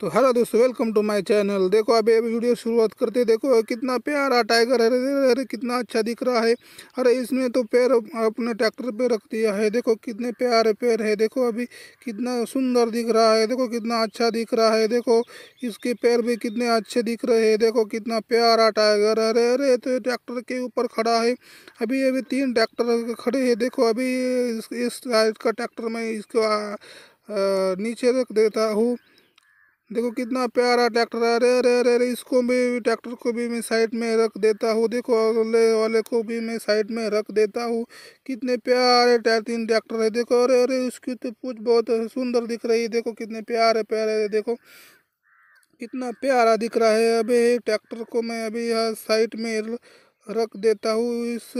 तो हेलो दोस्तों welcome to my channel देखो अभी अभी वीडियो शुरुआत करते देखो कितना प्यारा टाइगर है अरे अरे कितना अच्छा दिख रहा है अरे इसने तो पैर अपने ट्रैक्टर पे रख दिया है देखो कितने प्यारे पैर है देखो अभी कितना सुंदर दिख रहा है देखो कितना अच्छा दिख रहा है देखो इसके पैर भी कितने अच्छे दिख रहे हैं देखो कितना प्यारा टाइगर अरे अरे तो ट्रैक्टर के ऊपर खड़ा है अभी अभी तीन ट्रैक्टर खड़े है देखो अभी इस साइड का ट्रैक्टर में इसको नीचे रख देता हूँ देखो कितना प्यारा ट्रैक्टर है अरे अरे अरे अरे इसको भी ट्रैक्टर को भी मैं साइड में रख देता हूँ देखो अगले वाले को भी मैं साइड में रख देता हूँ कितने प्यारे टायर तीन ट्रैक्टर है देखो अरे अरे उसकी तो पूछ बहुत सुंदर दिख रही है देखो कितने प्यारे प्यारे देखो कितना प्यारा दिख रहा है अभी ट्रैक्टर को मैं अभी यहाँ साइड में रख देता हूँ इस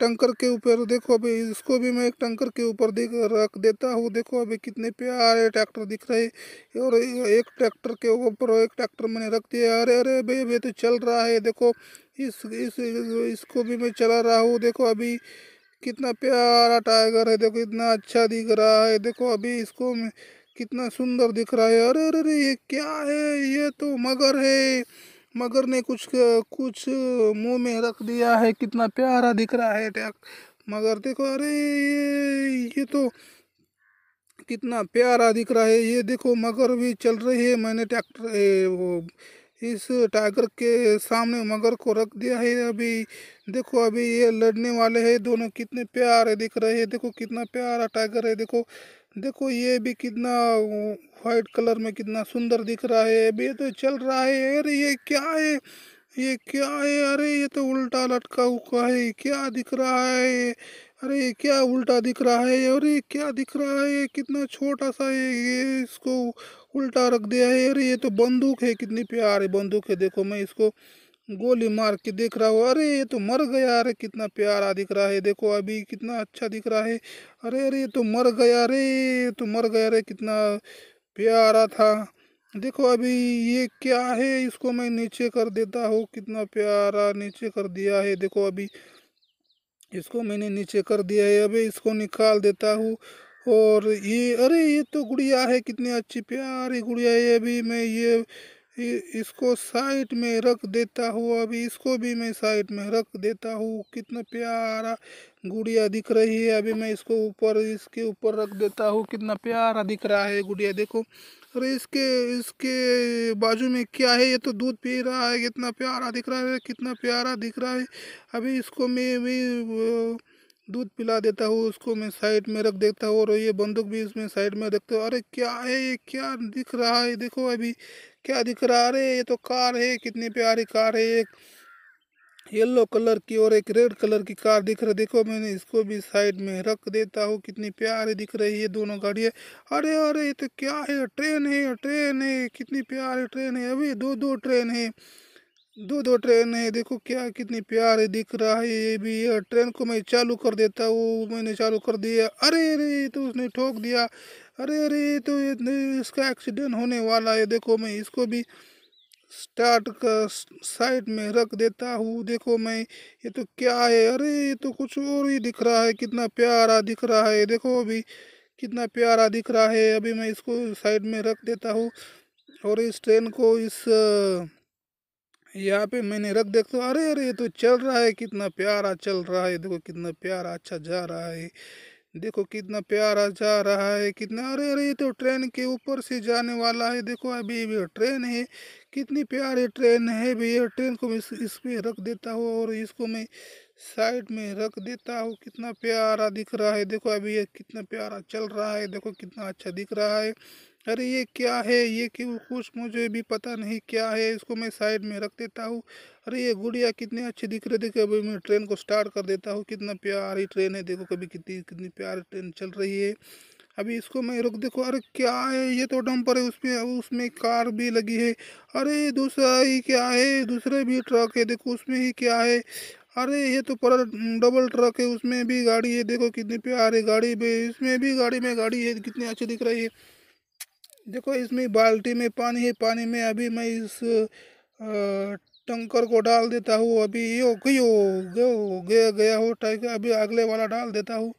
टंकर के ऊपर देखो अभी इसको भी मैं एक टंकर के ऊपर देख रख देता हूँ देखो अभी कितने प्यारे ट्रैक्टर दिख रहे और एक ट्रैक्टर के ऊपर एक ट्रैक्टर मैंने रख दिया अरे अरे भाई अभी तो चल रहा है देखो इस इस इसको भी मैं चला रहा हूँ देखो अभी कितना प्यारा टाइगर है देखो इतना अच्छा दिख रहा है देखो अभी इसको कितना सुंदर दिख रहा है अरे अरे अरे ये क्या है ये तो मगर है मगर ने कुछ कुछ मुंह में रख दिया है कितना प्यारा दिख रहा है टैक मगर देखो अरे ये ये तो कितना प्यारा दिख रहा है ये देखो मगर भी चल रही है मैंने ट्रैक्टर वो इस टाइगर के सामने मगर को रख दिया है अभी देखो अभी ये लड़ने वाले हैं दोनों कितने प्यारे दिख रहे हैं देखो कितना प्यारा टाइगर है देखो देखो ये भी कितना वाइट कलर में कितना सुंदर दिख रहा है अभी ये तो चल रहा है अरे ये क्या है ये क्या है अरे ये तो उल्टा लटका हुआ है क्या दिख रहा है अरे ये क्या उल्टा दिख रहा है अरे क्या दिख रहा है कितना छोटा सा है ये इसको उल्टा रख दिया है अरे ये तो बंदूक है कितनी प्यारी बंदूक है देखो मैं इसको गोली मार के देख रहा हो अरे ये तो मर गया अरे कितना प्यारा दिख रहा है देखो अभी कितना अच्छा दिख रहा है अरे अरे तो मर गया अरे तो मर गया अरे कितना प्यारा था देखो अभी ये क्या है इसको मैं नीचे कर देता हूँ कितना प्यारा नीचे कर दिया है देखो अभी इसको मैंने नीचे कर दिया है अभी इसको निकाल देता हूँ और ये अरे ये तो गुड़िया है कितनी अच्छी प्यारी गुड़िया है अभी मैं ये इसको साइड में रख देता हूँ अभी इसको भी मैं साइड में रख देता हूँ कितना प्यारा गुड़िया दिख रही है अभी मैं इसको ऊपर इसके ऊपर रख देता हूँ कितना प्यारा दिख रहा है गुड़िया देखो अरे इसके इसके बाजू में क्या है ये तो दूध पी रहा है कितना प्यारा दिख रहा है कितना प्यारा दिख रहा है अभी इसको मैं भी दूध पिला देता हूँ उसको मैं साइड में रख देता हूँ और ये बंदूक भी इसमें साइड में रखता हूँ अरे क्या है ये क्या दिख रहा है देखो अभी क्या दिख रहा है अरे ये तो कार है कितनी प्यारी कार है एक येलो कलर की और एक रेड कलर की कार दिख रही देखो मैंने इसको भी साइड में रख देता हूँ कितनी प्यारी दिख रही है दोनों गाड़ियाँ अरे अरे ये तो क्या है ट्रेन है ट्रेन है कितनी प्यारी ट्रेन है अभी दो दो ट्रेन है दो दो ट्रेन है देखो क्या कितनी प्यार दिख रहा है ये भी है ट्रेन को मैं चालू कर देता हूँ मैंने चालू कर दिया अरे अरे तो उसने ठोक दिया अरे अरे तो ये इसका एक्सीडेंट होने वाला है देखो मैं इसको भी स्टार्ट का साइड में रख देता हूँ देखो मैं ये तो क्या है अरे ये तो कुछ और ही दिख रहा है कितना प्यारा दिख रहा है देखो अभी कितना प्यारा दिख रहा है अभी मैं इसको साइड में रख देता हूँ और इस ट्रेन को इस यहाँ पे मैंने रख देखो तो अरे अरे ये तो चल रहा है कितना प्यारा चल रहा है देखो कितना प्यारा अच्छा जा रहा है देखो कितना प्यारा जा रहा है कितना अरे अरे ये तो ट्रेन के ऊपर से जाने वाला है देखो अभी भी ट्रेन है कितनी प्यारी ट्रेन है भैया ट्रेन को मैं इस पर रख देता हूँ और इसको मैं साइड में रख देता हूँ कितना प्यारा दिख रहा है देखो अभी ये कितना प्यारा चल रहा है देखो कितना अच्छा दिख रहा है अरे ये क्या है ये क्यों कुछ मुझे भी पता नहीं क्या है इसको मैं साइड में रख देता हूँ अरे ये गुड़िया कितने अच्छे दिख रहे देखो अभी मैं ट्रेन को स्टार्ट कर देता हूँ कितना प्यारी ट्रेन है देखो कभी कितनी कितनी प्यारी ट्रेन चल रही है अभी इसको मैं रुक देखो अरे क्या है ये तो डंपर है उसमें उसमें कार भी लगी है अरे दूसरा ही क्या है दूसरे भी ट्रक है देखो उसमें ही क्या है अरे ये तो पर डबल ट्रक है उसमें भी गाड़ी है देखो कितनी प्यारी गाड़ी भी इसमें भी गाड़ी में गाड़ी है कितनी अच्छी दिख रही है देखो इसमें बाल्टी में पानी है पानी में अभी मैं इस टंकर को डाल देता हूँ अभी यो गयो गया गया हो टाइगर अभी अगले वाला डाल देता हूँ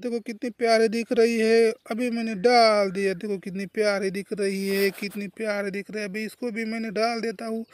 देखो कितनी प्यारी दिख रही है अभी मैंने डाल दिया देखो कितनी प्यारी दिख रही है कितनी प्यारी दिख रही है अभी इसको भी मैंने डाल देता हूँ